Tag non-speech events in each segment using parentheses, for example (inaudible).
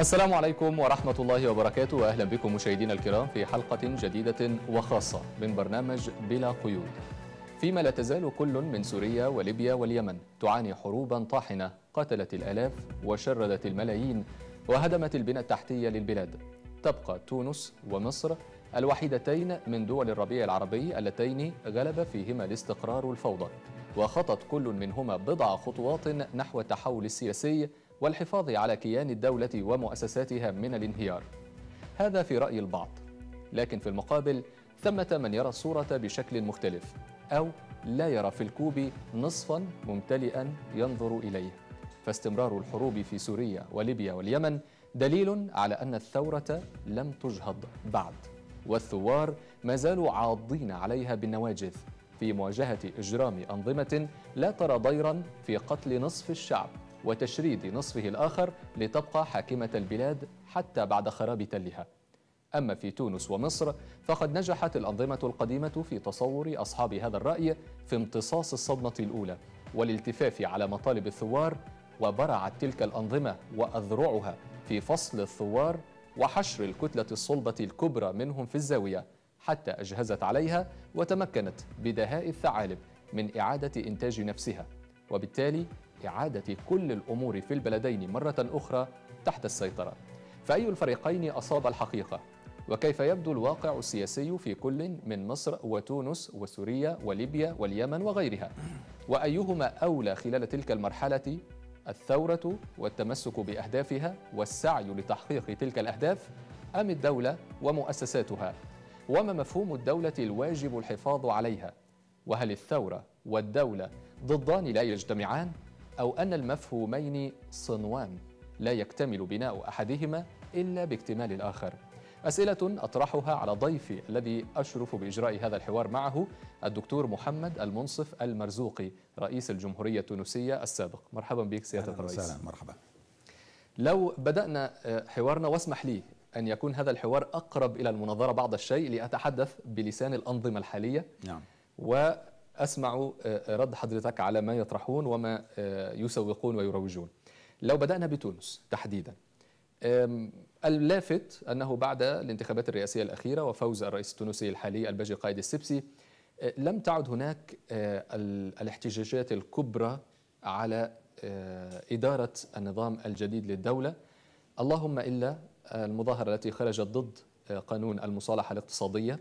السلام عليكم ورحمة الله وبركاته وأهلا بكم مشاهدينا الكرام في حلقة جديدة وخاصة من برنامج بلا قيود فيما لا تزال كل من سوريا وليبيا واليمن تعاني حروبا طاحنة قتلت الآلاف وشردت الملايين وهدمت البنى التحتية للبلاد تبقى تونس ومصر الوحيدتين من دول الربيع العربي اللتين غلب فيهما الاستقرار الفوضى وخطت كل منهما بضع خطوات نحو التحول السياسي والحفاظ على كيان الدولة ومؤسساتها من الانهيار هذا في رأي البعض لكن في المقابل ثمة من يرى الصورة بشكل مختلف أو لا يرى في الكوب نصفا ممتلئا ينظر إليه فاستمرار الحروب في سوريا وليبيا واليمن دليل على أن الثورة لم تجهض بعد والثوار ما زالوا عاضين عليها بالنواجذ في مواجهة إجرام أنظمة لا ترى ضيرا في قتل نصف الشعب وتشريد نصفه الآخر لتبقى حاكمة البلاد حتى بعد خراب تلها أما في تونس ومصر فقد نجحت الأنظمة القديمة في تصور أصحاب هذا الرأي في امتصاص الصدمة الأولى والالتفاف على مطالب الثوار وبرعت تلك الأنظمة وأذرعها في فصل الثوار وحشر الكتلة الصلبة الكبرى منهم في الزاوية حتى أجهزت عليها وتمكنت بدهاء الثعالب من إعادة إنتاج نفسها وبالتالي إعادة كل الأمور في البلدين مرة أخرى تحت السيطرة فأي الفريقين أصاب الحقيقة وكيف يبدو الواقع السياسي في كل من مصر وتونس وسوريا وليبيا واليمن وغيرها وأيهما أولى خلال تلك المرحلة الثورة والتمسك بأهدافها والسعي لتحقيق تلك الأهداف أم الدولة ومؤسساتها وما مفهوم الدولة الواجب الحفاظ عليها وهل الثورة والدولة ضدان لا يجتمعان؟ أو أن المفهومين صنوان لا يكتمل بناء أحدهما إلا باكتمال الآخر أسئلة أطرحها على ضيفي الذي أشرف بإجراء هذا الحوار معه الدكتور محمد المنصف المرزوقي رئيس الجمهورية التونسية السابق مرحبا بك سيادة الرئيس وسهلا مرحبا لو بدأنا آه، حوارنا واسمح لي أن يكون هذا الحوار أقرب إلى المناظرة بعض الشيء لأتحدث بلسان الأنظمة الحالية نعم أسمع آه، رد حضرتك على ما يطرحون وما آه، يسوقون ويروجون لو بدأنا بتونس تحديدا اللافت أنه بعد الانتخابات الرئاسية الأخيرة وفوز الرئيس التونسي الحالي الباجي قائد السبسي آه، لم تعد هناك الاحتجاجات الكبرى على إدارة النظام الجديد للدولة اللهم إلا المظاهرة التي خرجت ضد قانون المصالحة الاقتصادية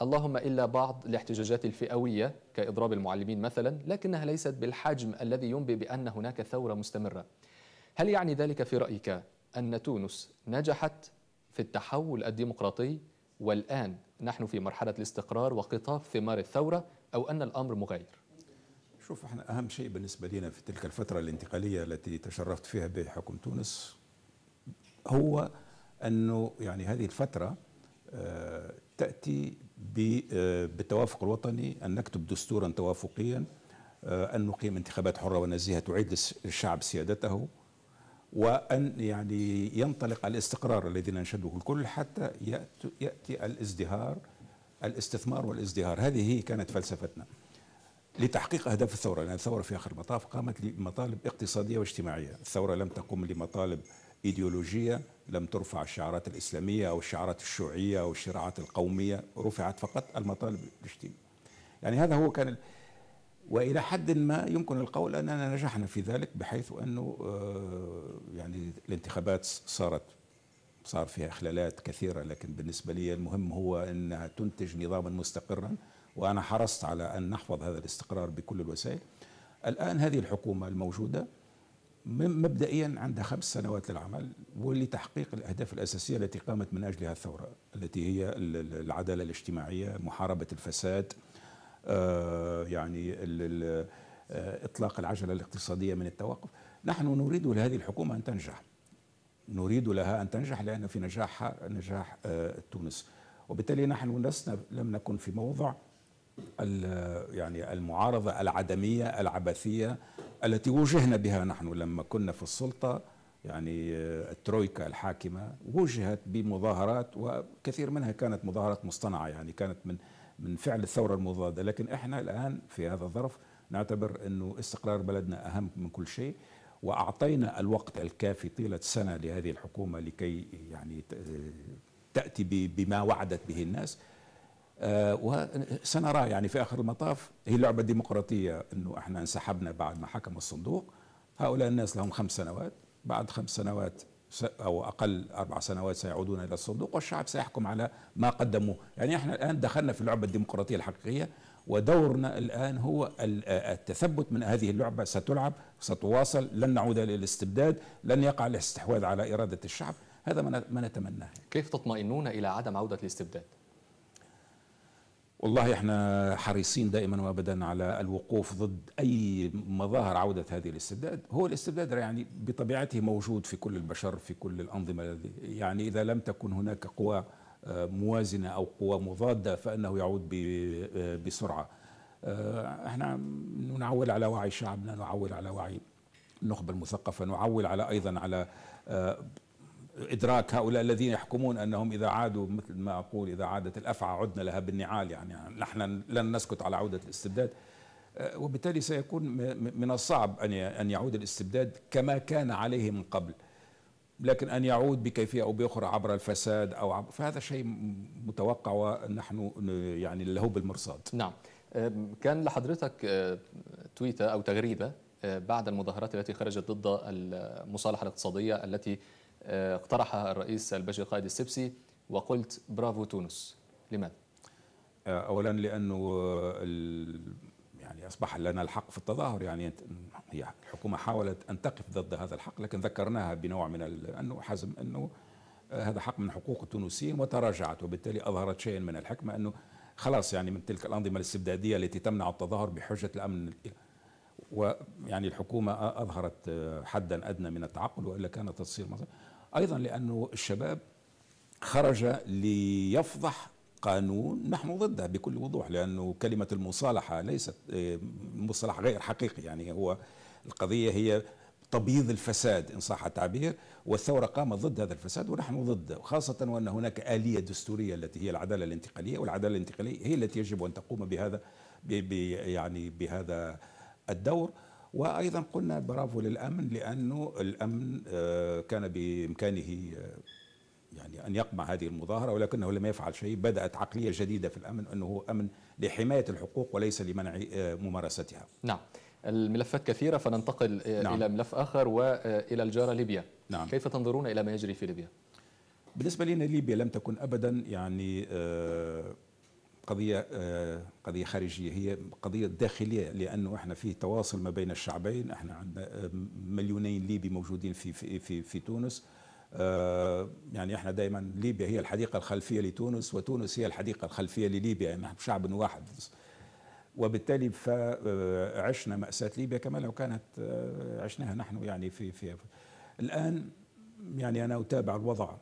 اللهم إلا بعض الاحتجاجات الفئوية كإضراب المعلمين مثلا لكنها ليست بالحجم الذي ينبئ بأن هناك ثورة مستمرة هل يعني ذلك في رأيك أن تونس نجحت في التحول الديمقراطي والآن نحن في مرحلة الاستقرار وقطاف ثمار الثورة أو أن الأمر مغير شوف احنا أهم شيء بالنسبة لنا في تلك الفترة الانتقالية التي تشرفت فيها بحكم تونس هو أنه يعني هذه الفترة آه، تأتي آه، بالتوافق الوطني أن نكتب دستورا توافقيا آه، أن نقيم انتخابات حرة ونزيهة تعيد للشعب سيادته وأن يعني ينطلق الاستقرار الذي ننشده الكل حتى يأتي, الازدهار الاستثمار والازدهار هذه هي كانت فلسفتنا لتحقيق أهداف الثورة لأن يعني الثورة في آخر المطاف قامت لمطالب اقتصادية واجتماعية الثورة لم تقم لمطالب إيديولوجية لم ترفع الشعارات الإسلامية أو الشعارات الشيوعية أو الشراعات القومية رفعت فقط المطالب الاجتماعية يعني هذا هو كان وإلى حد ما يمكن القول أننا نجحنا في ذلك بحيث أنه آه، يعني الانتخابات صارت صار فيها إخلالات كثيرة لكن بالنسبة لي المهم هو أنها تنتج نظاما مستقرا وأنا حرصت على أن نحفظ هذا الاستقرار بكل الوسائل الآن هذه الحكومة الموجودة مبدئيا عندها خمس سنوات للعمل ولتحقيق الأهداف الأساسية التي قامت من أجلها الثورة التي هي العدالة الاجتماعية محاربة الفساد آه، يعني آه، إطلاق العجلة الاقتصادية من التوقف نحن نريد لهذه الحكومة أن تنجح نريد لها أن تنجح لأن في نجاحها نجاح آه، تونس وبالتالي نحن لسنا لم نكن في موضع يعني المعارضة العدمية العبثية التي وجهنا بها نحن لما كنا في السلطة يعني آه، الترويكا الحاكمة وجهت بمظاهرات وكثير منها كانت مظاهرات مصطنعة يعني كانت من من فعل الثورة المضادة لكن احنا الآن في هذا الظرف نعتبر أنه استقرار بلدنا أهم من كل شيء وأعطينا الوقت الكافي طيلة سنة لهذه الحكومة لكي يعني آه، تأتي بما وعدت به الناس آه، وسنرى يعني في اخر المطاف هي لعبه ديمقراطيه انه احنا انسحبنا بعد ما حكم الصندوق هؤلاء الناس لهم خمس سنوات بعد خمس سنوات او اقل اربع سنوات سيعودون الى الصندوق والشعب سيحكم على ما قدموه، يعني احنا الان دخلنا في اللعبه الديمقراطيه الحقيقيه ودورنا الان هو آه، التثبت من هذه اللعبه ستلعب ستواصل لن نعود الى الاستبداد، لن يقع الاستحواذ على اراده الشعب، هذا ما نتمناه. كيف تطمئنون الى عدم عوده الاستبداد؟ والله احنا حريصين دائما وابدا على الوقوف ضد اي مظاهر عوده هذه الاستبداد، هو الاستبداد يعني بطبيعته موجود في كل البشر في كل الانظمه الذي يعني اذا لم تكن هناك قوى آه، موازنه او قوى مضاده فانه يعود آه، بسرعه. آه، احنا نعول على وعي شعبنا، نعول على وعي النخبه المثقفه، نعول على ايضا على إدراك هؤلاء الذين يحكمون أنهم إذا عادوا مثل ما أقول إذا عادت الأفعى عدنا لها بالنعال يعني, نحن لن نسكت على عودة الاستبداد آه، وبالتالي سيكون من الصعب أن أن يعود الاستبداد كما كان عليه من قبل لكن أن يعود بكيفية أو بأخرى عبر الفساد أو عبر فهذا شيء متوقع ونحن يعني له بالمرصاد نعم كان لحضرتك آه، تويتة أو تغريدة آه، بعد المظاهرات التي خرجت ضد المصالحة الاقتصادية التي آه، اقترحها الرئيس البشري قائد السبسي وقلت برافو تونس لماذا؟ آه، اولا لانه يعني اصبح لنا الحق في التظاهر يعني هي الحكومه حاولت ان تقف ضد هذا الحق لكن ذكرناها بنوع من انه حزم انه آه، هذا حق من حقوق التونسيين وتراجعت وبالتالي اظهرت شيئا من الحكمه انه خلاص يعني من تلك الانظمه الاستبداديه التي تمنع التظاهر بحجه الامن ويعني الحكومه اظهرت حدا ادنى من التعقل والا كانت تصير مصر أيضا لأنه الشباب خرج ليفضح قانون نحن ضده بكل وضوح لأنه كلمة المصالحة ليست آه، مصطلح غير حقيقي يعني هو القضية هي تبييض الفساد إن صح التعبير والثورة قامت ضد هذا الفساد ونحن ضده خاصة وأن هناك آلية دستورية التي هي العدالة الانتقالية والعدالة الانتقالية هي التي يجب أن تقوم بهذا بي بي يعني بهذا الدور وايضا قلنا برافو للامن لانه الامن آه، كان بامكانه آه، يعني ان يقمع هذه المظاهره ولكنه لم يفعل شيء بدات عقليه جديده في الامن انه هو امن لحمايه الحقوق وليس لمنع آه، ممارستها نعم الملفات كثيره فننتقل نعم. الى ملف اخر والى الجاره ليبيا نعم. كيف تنظرون الى ما يجري في ليبيا بالنسبه لنا ليبيا لم تكن ابدا يعني آه قضية آه، قضية خارجية هي قضية داخلية لأنه احنا في تواصل ما بين الشعبين احنا عندنا آه، مليونين ليبي موجودين في في في, في تونس آه، يعني احنا دائما ليبيا هي الحديقة الخلفية لتونس وتونس هي الحديقة الخلفية لليبيا يعني احنا شعب واحد وبالتالي فعشنا مأساة ليبيا كما لو كانت عشناها نحن يعني في في الآن يعني أنا أتابع الوضع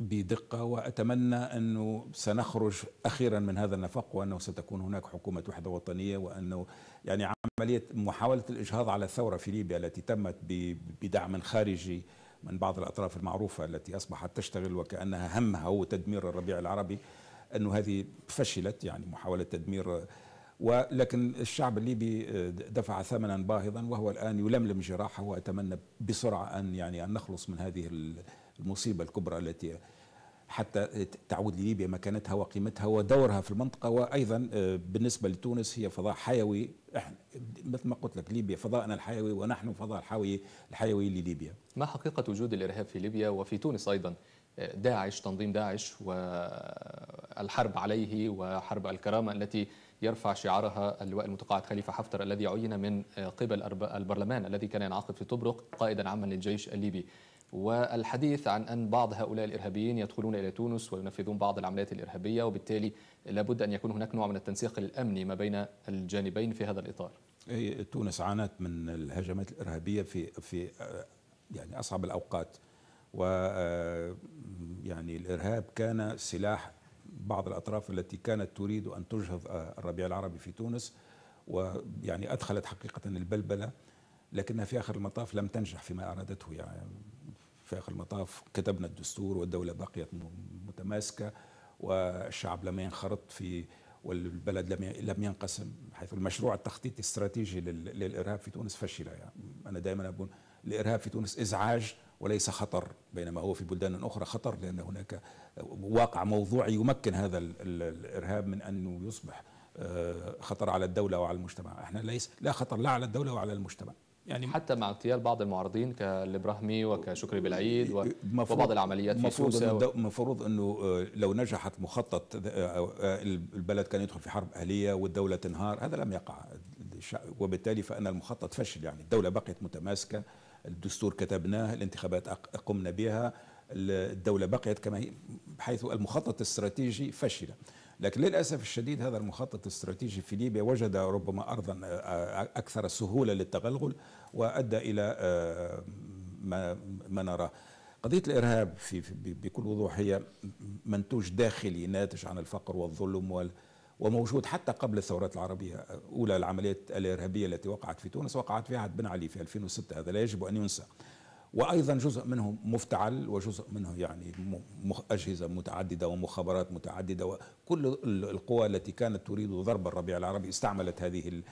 بدقة وأتمنى أنه سنخرج أخيرا من هذا النفق وأنه ستكون هناك حكومة وحدة وطنية وأنه يعني عملية محاولة الإجهاض على الثورة في ليبيا التي تمت بدعم خارجي من بعض الأطراف المعروفة التي أصبحت تشتغل وكأنها همها هو تدمير الربيع العربي أنه هذه فشلت يعني محاولة تدمير ولكن الشعب الليبي آه، دفع ثمنا باهظا وهو الآن يلملم جراحه وأتمنى بسرعة أن يعني أن نخلص من هذه المصيبة الكبرى التي حتى تعود لليبيا مكانتها وقيمتها ودورها في المنطقة وأيضا آه، بالنسبة لتونس هي فضاء حيوي مثل ما قلت لك ليبيا فضاءنا الحيوي ونحن فضاء الحيوي الحيوي لليبيا ما حقيقة وجود الإرهاب في ليبيا وفي تونس أيضا آه، داعش تنظيم داعش والحرب عليه وحرب الكرامة التي يرفع شعارها اللواء المتقاعد خليفة حفتر الذي عين من آه، قبل البرلمان الذي كان ينعقد في طبرق قائدا عاما للجيش الليبي والحديث عن أن بعض هؤلاء الإرهابيين يدخلون إلى تونس وينفذون بعض العمليات الإرهابية وبالتالي لابد أن يكون هناك نوع من التنسيق الأمني ما بين الجانبين في هذا الإطار تونس عانت من الهجمات الإرهابية في في يعني أصعب الأوقات و يعني الإرهاب كان سلاح بعض الأطراف التي كانت تريد أن تجهض الربيع العربي في تونس ويعني أدخلت حقيقة البلبلة لكنها في آخر المطاف لم تنجح فيما أرادته يعني في آخر المطاف كتبنا الدستور والدولة بقيت متماسكة والشعب لم ينخرط في والبلد لم لم ينقسم حيث المشروع التخطيطي الاستراتيجي للارهاب في تونس فشل يعني انا دائما اقول الارهاب في تونس ازعاج وليس خطر بينما هو في بلدان اخرى خطر لان هناك واقع موضوعي يمكن هذا الارهاب من انه يصبح آه، خطر على الدوله وعلى المجتمع احنا ليس لا خطر لا على الدوله وعلى المجتمع يعني حتى مع اغتيال بعض المعارضين كالابراهيمي وكشكري بالعيد وبعض العمليات في سوريا المفروض انه آه، لو نجحت مخطط آه، آه، البلد كان يدخل في حرب اهليه والدوله تنهار هذا لم يقع وبالتالي فان المخطط فشل يعني الدوله بقيت متماسكه الدستور كتبناه الانتخابات قمنا بها الدولة بقيت كما هي حيث المخطط الاستراتيجي فشل لكن للأسف الشديد هذا المخطط الاستراتيجي في ليبيا وجد ربما أرضا أكثر سهولة للتغلغل وأدى إلى آه، ما, ما نراه قضية الإرهاب في بكل وضوح هي منتوج داخلي ناتج عن الفقر والظلم وال وموجود حتى قبل الثورات العربية أولى العمليات الإرهابية التي وقعت في تونس وقعت في عهد بن علي في 2006 هذا لا يجب أن ينسى وأيضا جزء منه مفتعل وجزء منه يعني أجهزة متعددة ومخابرات متعددة وكل القوى التي كانت تريد ضرب الربيع العربي استعملت هذه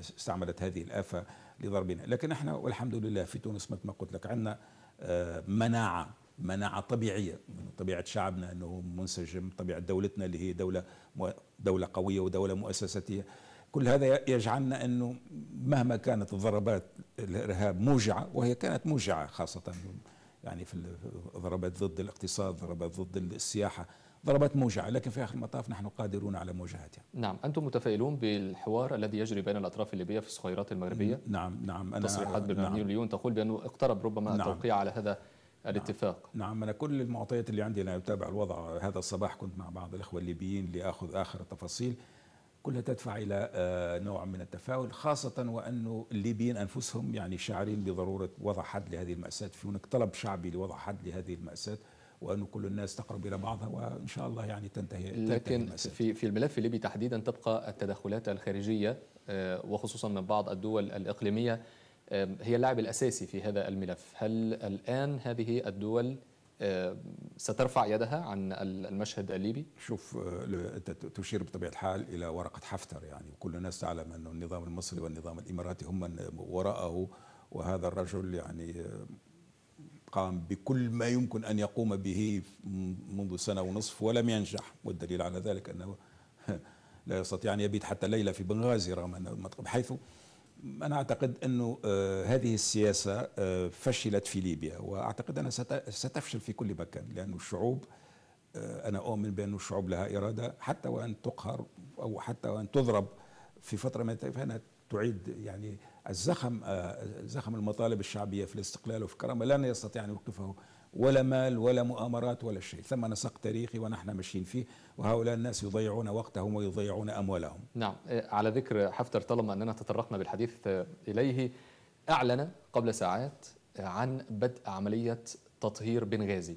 استعملت هذه الآفة لضربنا لكن احنا والحمد لله في تونس مثل ما قلت لك عندنا آه، مناعة مناعة طبيعية من طبيعة شعبنا أنه منسجم طبيعة دولتنا اللي هي دولة دولة قوية ودولة مؤسساتية كل هذا يجعلنا أنه مهما كانت الضربات الإرهاب موجعة وهي كانت موجعة خاصة يعني في الضربات ضد الاقتصاد ضربات ضد السياحة ضربات موجعة لكن في آخر المطاف نحن قادرون على مواجهتها نعم أنتم متفائلون بالحوار الذي يجري بين الأطراف الليبية في الصخيرات المغربية نعم نعم أنا تصريحات بالمبني نعم ليون تقول بأنه اقترب ربما نعم التوقيع على هذا نعم. الاتفاق نعم. نعم أنا كل المعطيات اللي عندي أنا أتابع الوضع هذا الصباح كنت مع بعض الإخوة الليبيين لأخذ آخر التفاصيل كلها تدفع إلى آه، نوع من التفاؤل خاصة وأنه الليبيين أنفسهم يعني شاعرين بضرورة وضع حد لهذه المأساة في هناك طلب شعبي لوضع حد لهذه المأساة وأن كل الناس تقرب إلى بعضها وإن شاء الله يعني تنتهي لكن تنتهي في في الملف الليبي تحديدا تبقى التدخلات الخارجية آه، وخصوصا من بعض الدول الإقليمية آه، هي اللاعب الأساسي في هذا الملف هل الآن هذه الدول آه، سترفع يدها عن المشهد الليبي؟ شوف تشير بطبيعة الحال إلى ورقة حفتر يعني كل الناس تعلم أن النظام المصري والنظام الإماراتي هم من وراءه وهذا الرجل يعني قام بكل ما يمكن أن يقوم به منذ سنة ونصف ولم ينجح والدليل على ذلك أنه (laughs) لا يستطيع أن يبيت حتى ليلة في بنغازي رغم أنه حيث أنا أعتقد أنه آه، هذه السياسة آه، فشلت في ليبيا وأعتقد أنها ستفشل في كل مكان لأن الشعوب آه، أنا أؤمن بأن الشعوب لها إرادة حتى وأن تقهر أو حتى وأن تضرب في فترة ما فإنها تعيد يعني الزخم آه، زخم المطالب الشعبية في الاستقلال وفي الكرامة لن يستطيع أن يوقفه ولا مال ولا مؤامرات ولا شيء ثم نسق تاريخي ونحن ماشيين فيه وهؤلاء الناس يضيعون وقتهم ويضيعون أموالهم نعم آه، على ذكر حفتر طالما أننا تطرقنا بالحديث آه، إليه أعلن قبل ساعات عن بدء عملية تطهير بنغازي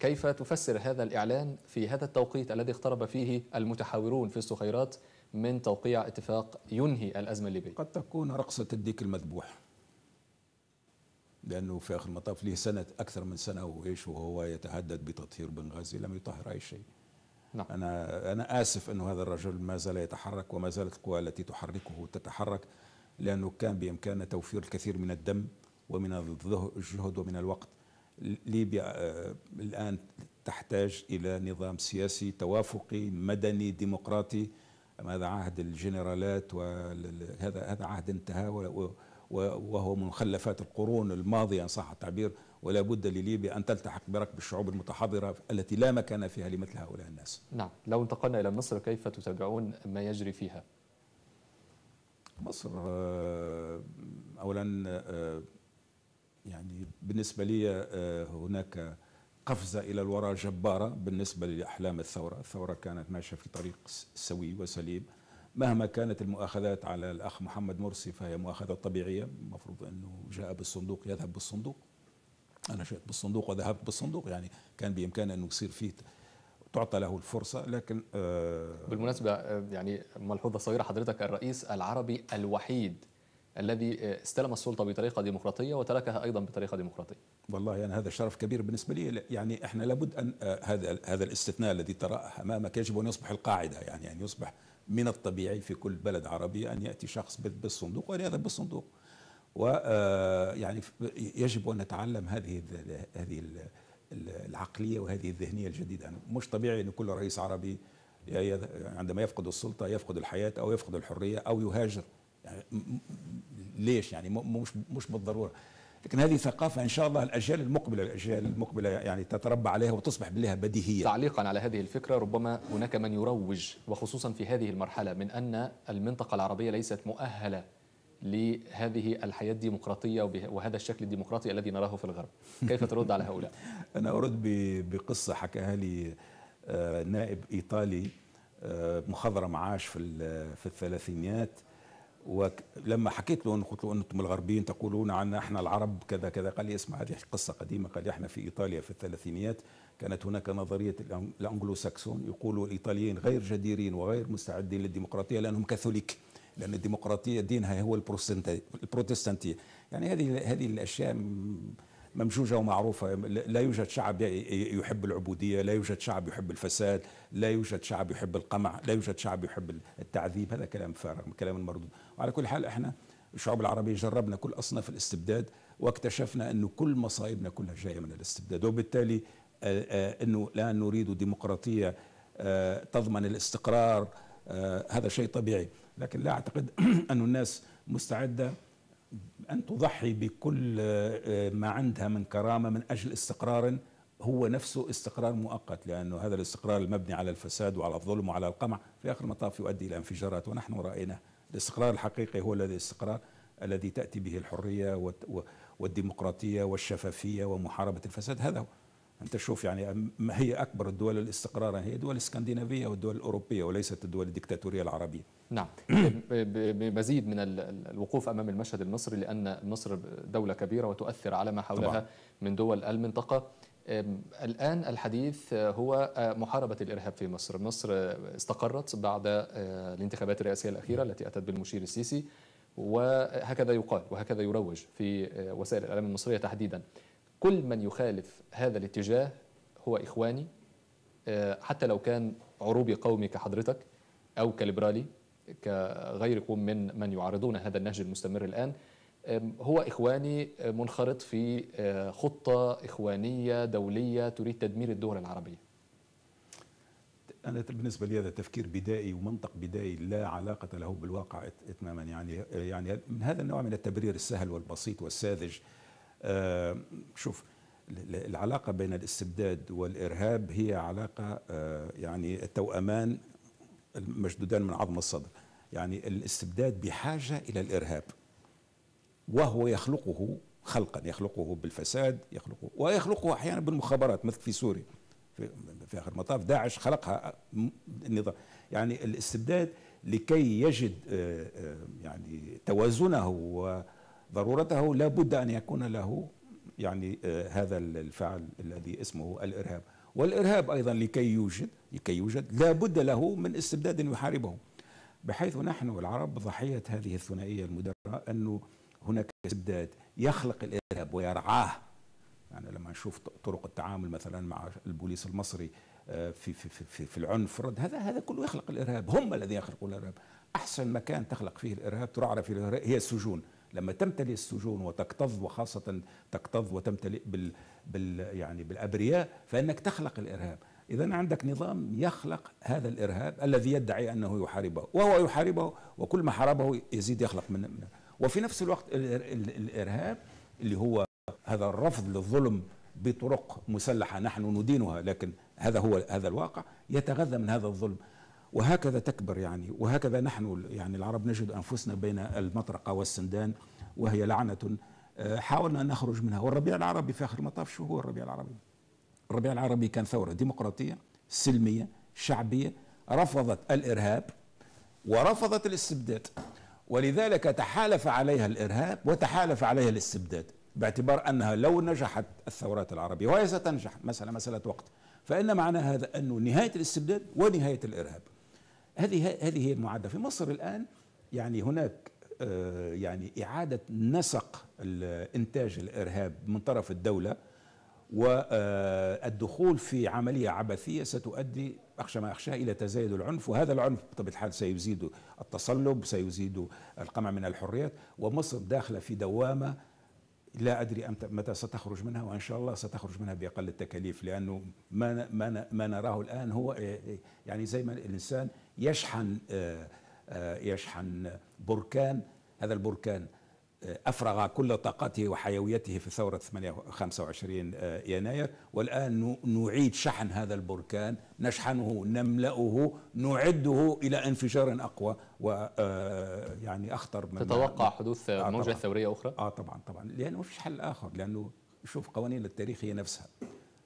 كيف تفسر هذا الإعلان في هذا التوقيت الذي اقترب فيه المتحاورون في الصخيرات من توقيع اتفاق ينهي الأزمة الليبية قد تكون رقصة الديك المذبوح لأنه في آخر المطاف له سنة أكثر من سنة وإيش وهو يتهدد بتطهير بنغازي لم يطهر أي شيء نعم. أنا أنا آسف أن هذا الرجل ما زال يتحرك وما زالت القوى التي تحركه تتحرك لأنه كان بإمكانه توفير الكثير من الدم ومن الجهد ومن الوقت ليبيا آه، الآن تحتاج إلى نظام سياسي توافقي مدني ديمقراطي هذا عهد الجنرالات وهذا هذا عهد انتهى وهو من مخلفات القرون الماضيه ان صح التعبير ولا بد لليبيا ان تلتحق بركب الشعوب المتحضره التي لا مكان فيها لمثل هؤلاء الناس. نعم، لو انتقلنا الى مصر كيف تتابعون ما يجري فيها؟ مصر آه، اولا آه، يعني بالنسبه لي آه، هناك قفزة إلى الوراء جبارة بالنسبة لأحلام الثورة الثورة كانت ماشية في طريق سوي وسليم مهما كانت المؤاخذات على الأخ محمد مرسي فهي مؤاخذة طبيعية المفروض أنه جاء بالصندوق يذهب بالصندوق أنا جئت بالصندوق وذهبت بالصندوق يعني كان بإمكانه أنه يصير فيه تعطى له الفرصة لكن آه بالمناسبة آه، يعني ملحوظة صغيرة حضرتك الرئيس العربي الوحيد الذي استلم السلطه بطريقه ديمقراطيه وتركها ايضا بطريقه ديمقراطيه. والله انا يعني هذا شرف كبير بالنسبه لي يعني احنا لابد ان آه، هذا هذا الاستثناء الذي ترى امامك يجب ان يصبح القاعده يعني ان يعني يصبح من الطبيعي في كل بلد عربي ان ياتي شخص بالصندوق يذهب بالصندوق. و آه، يعني يجب ان نتعلم هذه هذه العقليه وهذه الذهنيه الجديده يعني مش طبيعي ان كل رئيس عربي عندما يفقد السلطه يفقد الحياه او يفقد الحريه او يهاجر يعني ليش يعني مش مش بالضروره لكن هذه ثقافة إن شاء الله الأجيال المقبلة الأجيال المقبلة يعني تتربى عليها وتصبح لها بديهية تعليقا على هذه الفكرة ربما هناك من يروج وخصوصا في هذه المرحلة من أن المنطقة العربية ليست مؤهلة لهذه الحياة الديمقراطية وهذا الشكل الديمقراطي الذي نراه في الغرب كيف ترد على هؤلاء؟ (laughs) أنا أرد بقصة حكاها لي آه، نائب إيطالي آه، مخضرم عاش في الثلاثينيات ولما حكيت له قلت له أنتم الغربيين تقولون عنا إحنا العرب كذا كذا قال لي اسمع هذه قصة قديمة قال لي إحنا في إيطاليا في الثلاثينيات كانت هناك نظرية الأنجلو ساكسون يقولوا الإيطاليين غير جديرين وغير مستعدين للديمقراطية لأنهم كاثوليك لأن الديمقراطية دينها هو البروتستانتية يعني هذه هذه الأشياء ممزوجة ومعروفة لا يوجد شعب يحب العبودية لا يوجد شعب يحب الفساد لا يوجد شعب يحب القمع لا يوجد شعب يحب التعذيب هذا كلام فارغ كلام مردود وعلى كل حال احنا الشعوب العربية جربنا كل أصناف الاستبداد واكتشفنا أنه كل مصائبنا كلها جاية من الاستبداد وبالتالي آه، آه، أنه لا نريد ديمقراطية آه، تضمن الاستقرار هذا شيء طبيعي لكن لا أعتقد (clears throat) أن الناس مستعدة أن تضحي بكل آه، ما عندها من كرامة من أجل استقرار هو نفسه استقرار مؤقت لأنه هذا الاستقرار المبني على الفساد وعلى الظلم وعلى القمع في آخر المطاف يؤدي إلى انفجارات ونحن رأينا الاستقرار الحقيقي هو الذي الاستقرار الذي تأتي به الحرية والديمقراطية والشفافية ومحاربة الفساد هذا هو أنت تشوف يعني ما هي أكبر الدول الاستقرارا هي الدول الاسكندنافية والدول الأوروبية وليست الدول الدكتاتورية العربية نعم (clears throat) بمزيد من الوقوف امام المشهد المصري لان مصر دوله كبيره وتؤثر على ما حولها طبعا. من دول المنطقه الآن الحديث هو آه، محاربة الإرهاب في مصر مصر استقرت بعد آه، الانتخابات الرئاسية الأخيرة نعم. التي أتت بالمشير السيسي وهكذا يقال وهكذا يروج في آه، وسائل الإعلام المصرية تحديدا كل من يخالف هذا الاتجاه هو إخواني حتى لو كان عروبي قومي كحضرتك أو كليبرالي كغيركم من من يعارضون هذا النهج المستمر الآن هو إخواني منخرط في أه، خطة إخوانية دولية تريد تدمير الدول العربية أنا بالنسبة لي هذا تفكير بدائي ومنطق بدائي لا علاقة له بالواقع إتماما يعني يعني من هذا النوع من التبرير السهل والبسيط والساذج شوف العلاقة بين الاستبداد والإرهاب هي علاقة أه، يعني توأمان المشدودان من عظم الصدر يعني الاستبداد بحاجة إلى الإرهاب وهو يخلقه خلقا يخلقه بالفساد يخلقه ويخلقه أحيانا بالمخابرات مثل في سوريا في, في آخر المطاف داعش خلقها النظام يعني الاستبداد لكي يجد آه، آه، يعني توازنه وضرورته لابد أن يكون له يعني آه، هذا الفعل الذي اسمه الإرهاب والإرهاب أيضا لكي يوجد لكي يوجد لابد له من استبداد يحاربه بحيث نحن العرب ضحية هذه الثنائية المدرة أنه هناك استبداد يخلق الإرهاب ويرعاه يعني لما نشوف طرق التعامل مثلا مع البوليس المصري آه، في في في, في العنف رد هذا هذا كله يخلق الارهاب هم الذين يخلقون الارهاب احسن مكان تخلق فيه الارهاب ترعرع فيه الارهاب هي السجون لما تمتلئ السجون وتكتظ وخاصة تكتظ وتمتلئ بال, بال يعني بالأبرياء فإنك تخلق الإرهاب إذا عندك نظام يخلق هذا الإرهاب الذي يدعي أنه يحاربه وهو يحاربه وكل ما حاربه يزيد يخلق من, من وفي نفس الوقت الإرهاب اللي هو هذا الرفض للظلم بطرق مسلحة نحن ندينها لكن هذا هو هذا الواقع يتغذى من هذا الظلم وهكذا تكبر يعني وهكذا نحن يعني العرب نجد أنفسنا بين المطرقة والسندان وهي لعنة آه، حاولنا أن نخرج منها والربيع العربي في آخر المطاف شو هو الربيع العربي الربيع العربي كان ثورة ديمقراطية سلمية شعبية رفضت الإرهاب ورفضت الاستبداد ولذلك تحالف عليها الإرهاب وتحالف عليها الاستبداد باعتبار أنها لو نجحت الثورات العربية وهي ستنجح مسألة مسألة وقت فإن معنى هذا أنه نهاية الاستبداد ونهاية الإرهاب هذه هذه هي المعادله في مصر الان يعني هناك آه، يعني اعاده نسق انتاج الارهاب من طرف الدوله والدخول آه، في عمليه عبثيه ستؤدي اخشى ما اخشاه الى تزايد العنف وهذا العنف بطبيعه الحال سيزيد التصلب سيزيد القمع من الحريات ومصر داخله في دوامه لا ادري متى ستخرج منها وان شاء الله ستخرج منها باقل التكاليف لانه ما ما ما نراه الان هو آه، يعني زي ما الانسان يشحن آه، آه، يشحن بركان هذا البركان آه، أفرغ كل طاقته وحيويته في ثورة 25 يناير والآن نعيد شحن هذا البركان نشحنه نملأه نعده إلى انفجار أقوى ويعني أخطر من تتوقع حدوث آه موجة ثورية أخرى؟ آه طبعا طبعا لأنه ما فيش حل آخر لأنه شوف قوانين التاريخ هي نفسها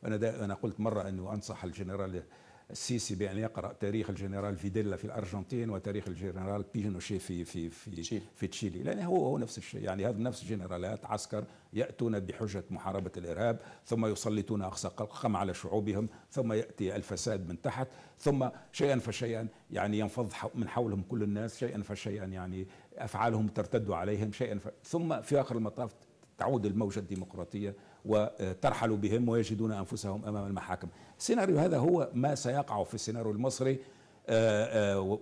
أنا أنا قلت مرة أنه أنصح الجنرال السيسي بأن يقرأ تاريخ الجنرال فيديلا في الأرجنتين وتاريخ الجنرال بينوشي في في في تشيلي. في تشيلي لأن هو هو نفس الشيء يعني هذا نفس الجنرالات عسكر يأتون بحجة محاربة الإرهاب ثم يسلطون أقصى قمع على شعوبهم ثم يأتي الفساد من تحت ثم شيئا فشيئا يعني ينفض من حولهم كل الناس شيئا فشيئا يعني أفعالهم ترتد عليهم شيئا ف... ثم في آخر المطاف تعود الموجة الديمقراطية وترحل بهم ويجدون أنفسهم أمام المحاكم السيناريو هذا هو ما سيقع في السيناريو المصري آه، آه،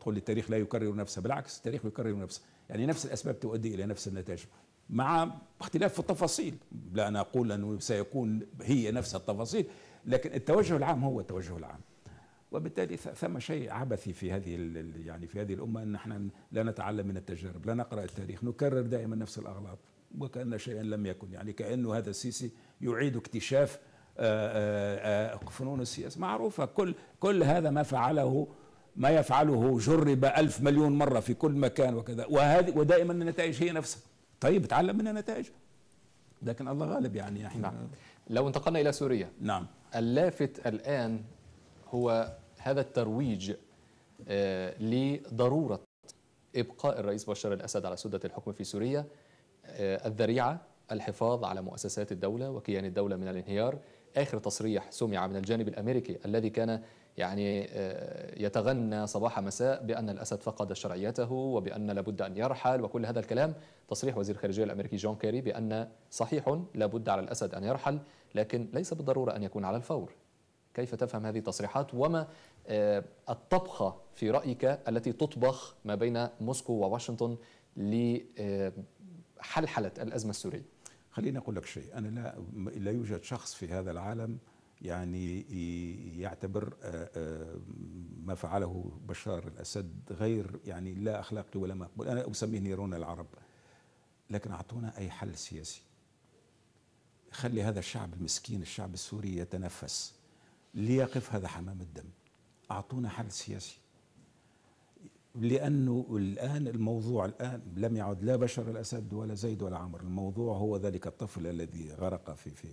تقول التاريخ لا يكرر نفسه بالعكس التاريخ يكرر نفسه يعني نفس الأسباب تؤدي إلى نفس النتائج مع اختلاف في التفاصيل لا أنا أقول أنه سيكون هي نفس التفاصيل لكن التوجه العام هو التوجه العام وبالتالي ثم شيء عبثي في هذه يعني في هذه الامه ان احنا لا نتعلم من التجارب، لا نقرا التاريخ، نكرر دائما نفس الاغلاط. وكأن شيئا لم يكن يعني كأنه هذا السيسي يعيد اكتشاف آه، آه، آه، فنون السياسة معروفة كل كل هذا ما فعله ما يفعله جرب ألف مليون مرة في كل مكان وكذا وهذه ودائما النتائج هي نفسها طيب تعلم من النتائج لكن الله غالب يعني احنا نعم. لو انتقلنا إلى سوريا نعم اللافت الآن هو هذا الترويج لضرورة إبقاء الرئيس بشار الأسد على سدة الحكم في سوريا آه، الذريعة الحفاظ على مؤسسات الدولة وكيان الدولة من الانهيار آخر تصريح سمع من الجانب الأمريكي الذي كان يعني آه، يتغنى صباح مساء بأن الأسد فقد شرعيته وبأن لابد أن يرحل وكل هذا الكلام تصريح وزير الخارجية الأمريكي جون كيري بأن صحيح لابد على الأسد أن يرحل لكن ليس بالضرورة أن يكون على الفور كيف تفهم هذه التصريحات وما آه، الطبخة في رأيك التي تطبخ ما بين موسكو وواشنطن حلحله الأزمة السورية خليني أقول لك شيء أنا لا, لا يوجد شخص في هذا العالم يعني يعتبر آه، آه، ما فعله بشار الأسد غير يعني لا أخلاقي ولا مقبول أنا أسميه نيرون العرب لكن أعطونا أي حل سياسي خلي هذا الشعب المسكين الشعب السوري يتنفس ليقف هذا حمام الدم أعطونا حل سياسي لأنه الآن الموضوع الآن لم يعد لا بشر الأسد ولا زيد ولا عمر الموضوع هو ذلك الطفل الذي غرق في, في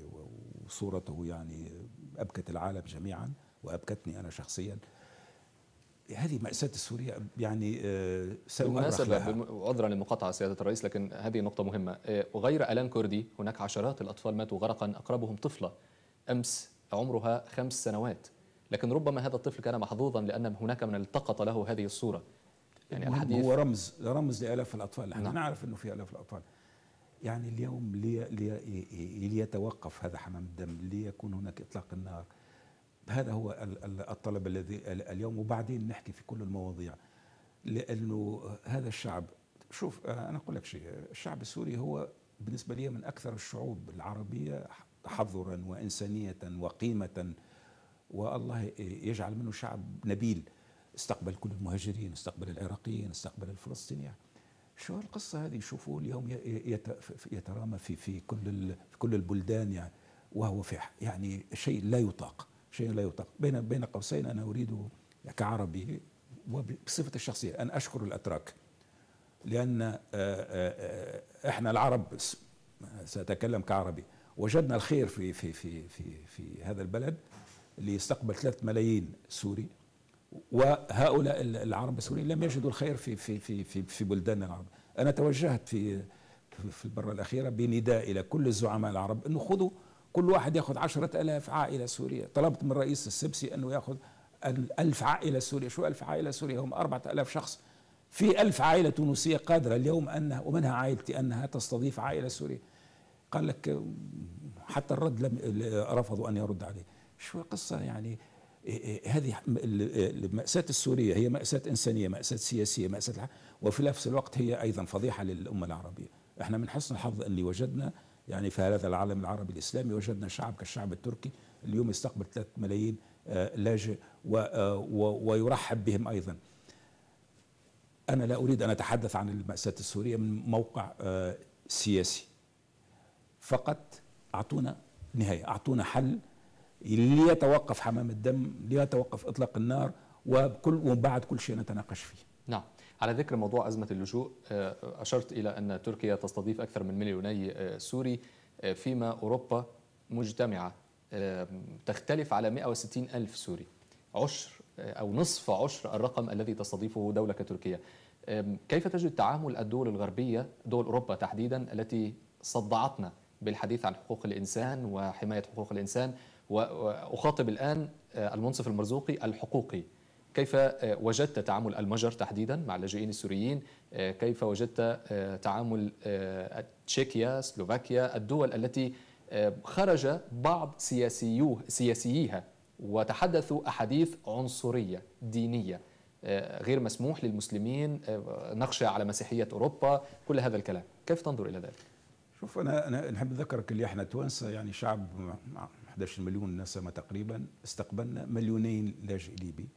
وصورته يعني أبكت العالم جميعا وأبكتني أنا شخصيا هذه مأساة سوريا يعني آه، بالمناسبة عذرا للمقاطعة سيادة الرئيس لكن هذه نقطة مهمة آه، غير ألان كردي هناك عشرات الأطفال ماتوا غرقا أقربهم طفلة أمس عمرها خمس سنوات لكن ربما هذا الطفل كان محظوظا لأن هناك من التقط له هذه الصورة يعني الحديث هو رمز رمز لالاف الاطفال نعم. نعم. نعرف انه في الاف الاطفال يعني اليوم لي لي ليتوقف هذا حمام الدم ليكون هناك اطلاق النار هذا هو الطلب الذي اليوم وبعدين نحكي في كل المواضيع لانه هذا الشعب شوف آه، انا اقول لك شيء الشعب السوري هو بالنسبه لي من اكثر الشعوب العربيه تحضرا وانسانيه وقيمه والله يجعل منه شعب نبيل استقبل كل المهاجرين استقبل العراقيين استقبل الفلسطينيين شو هالقصة هذه شوفوا اليوم يترامى في في كل في كل البلدان يعني وهو في يعني شيء لا يطاق شيء لا يطاق بين بين قوسين أنا أريد كعربي وبصفة الشخصية أن أشكر الأتراك لأن إحنا العرب سأتكلم كعربي وجدنا الخير في في في في في هذا البلد اللي يستقبل 3 ملايين سوري وهؤلاء العرب السوريين لم يجدوا الخير في في في في, في بلدان العرب انا توجهت في في المره الاخيره بنداء الى كل الزعماء العرب انه خذوا كل واحد ياخذ عشرة ألاف عائلة سورية طلبت من رئيس السبسي أنه ياخذ ألف عائلة سورية شو ألف عائلة سورية هم أربعة ألاف شخص في ألف عائلة تونسية قادرة اليوم أنها ومنها عائلتي أنها تستضيف عائلة سورية قال لك حتى الرد لم رفضوا أن يرد عليه شو قصة يعني هذه المأساة السورية هي مأساة إنسانية مأساة سياسية مأساة وفي نفس الوقت هي أيضا فضيحة للأمة العربية احنا من حسن الحظ أني وجدنا يعني في هذا العالم العربي الإسلامي وجدنا شعب كالشعب التركي اليوم يستقبل 3 ملايين آه، لاجئ آه، و... ويرحب بهم أيضا أنا لا أريد أن أتحدث عن المأساة السورية من موقع آه، سياسي فقط أعطونا نهاية أعطونا حل ليتوقف حمام الدم ليتوقف إطلاق النار وكل وبعد كل شيء نتناقش فيه نعم على ذكر موضوع أزمة اللجوء آه، أشرت إلى أن تركيا تستضيف أكثر من مليوني آه، سوري آه، فيما أوروبا مجتمعة تختلف على 160 ألف سوري عشر أو نصف عشر الرقم الذي تستضيفه دولة كتركيا كيف تجد تعامل الدول الغربية دول أوروبا تحديدا التي صدعتنا بالحديث عن حقوق الإنسان وحماية حقوق الإنسان وأخاطب الآن آه، المنصف المرزوقي الحقوقي كيف آه، وجدت تعامل المجر تحديدا مع اللاجئين السوريين آه، كيف وجدت تعامل تشيكيا سلوفاكيا الدول التي خرج بعض سياسيوه سياسييها وتحدثوا أحاديث عنصرية دينية غير مسموح للمسلمين نقشة على مسيحية أوروبا كل هذا الكلام كيف تنظر إلى ذلك؟ شوف انا انا نحب نذكرك اللي احنا توانسه يعني شعب 11 مليون نسمه تقريبا استقبلنا مليونين لاجئ ليبي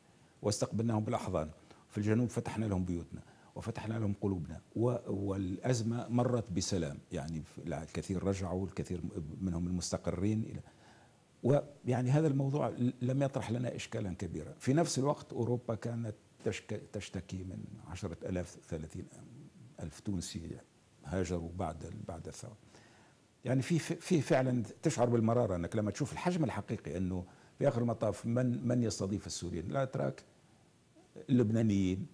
واستقبلناهم بالاحضان في الجنوب فتحنا لهم بيوتنا وفتحنا لهم قلوبنا والازمه مرت بسلام يعني الكثير رجعوا الكثير منهم المستقرين الى ويعني هذا الموضوع لم يطرح لنا إشكالا كبيرا في نفس الوقت أوروبا كانت تشتكي من عشرة ألاف ثلاثين ألف تونسي هاجروا بعد بعد الثوره يعني في في فعلا تشعر بالمراره انك لما تشوف الحجم الحقيقي انه في اخر المطاف من من يستضيف السوريين الاتراك اللبنانيين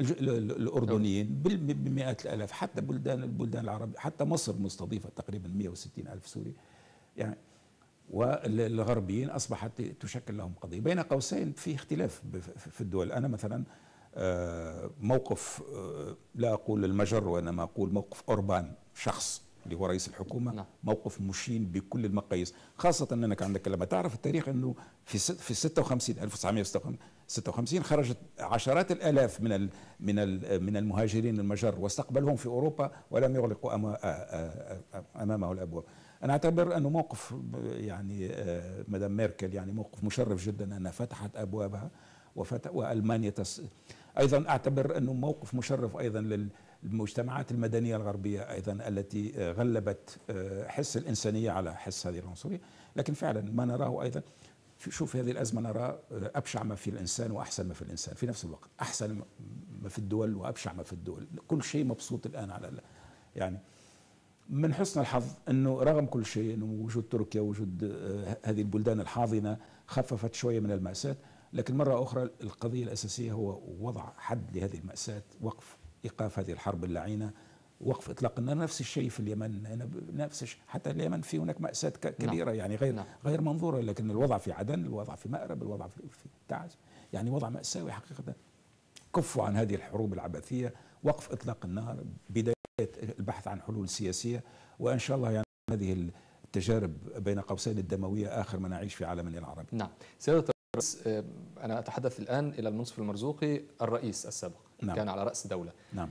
الاردنيين بمئات الالاف حتى بلدان البلدان العربيه حتى مصر مستضيفه تقريبا 160 الف سوري يعني والغربيين اصبحت تشكل لهم قضيه بين قوسين في اختلاف في الدول انا مثلا آه، موقف آه، لا أقول المجر وإنما أقول موقف أوربان شخص اللي هو رئيس الحكومة نعم. موقف مشين بكل المقاييس خاصة أنك عندك لما تعرف التاريخ أنه في في 56 1956 خرجت عشرات الآلاف من من من المهاجرين المجر واستقبلهم في أوروبا ولم يغلقوا آه، أمامه الأبواب أنا أعتبر أنه موقف يعني مدام ميركل يعني موقف مشرف جدا أنها فتحت أبوابها وفتح وألمانيا تس أيضا أعتبر أنه موقف مشرف أيضا للمجتمعات المدنية الغربية أيضا التي آه، غلبت آه، حس الإنسانية على حس هذه العنصرية لكن فعلا ما نراه أيضا شوف هذه الأزمة نرى آه، أبشع ما في الإنسان وأحسن ما في الإنسان في نفس الوقت أحسن ما في الدول وأبشع ما في الدول كل شيء مبسوط الآن على يعني من حسن الحظ أنه رغم كل شيء أنه وجود تركيا وجود هذه البلدان الحاضنة خففت شوية من المأساة لكن مرة أخرى القضية الأساسية هو وضع حد لهذه المأساة وقف إيقاف هذه الحرب اللعينة وقف اطلاق النار نفس الشيء في اليمن أنا نفس حتى اليمن في هناك مأساة نعم. كبيرة نعم. يعني غير نعم. غير منظورة لكن الوضع في عدن الوضع في مأرب الوضع في, في تعز يعني وضع مأساوي حقيقة كفوا عن هذه الحروب العبثية وقف إطلاق النار بداية البحث عن حلول سياسية وإن شاء الله يعني هذه التجارب بين قوسين الدموية آخر ما نعيش في عالمنا العربي نعم سيادة الرئيس آه، أنا أتحدث الآن إلى المنصف المرزوقي الرئيس السابق نعم. كان على رأس دولة نعم.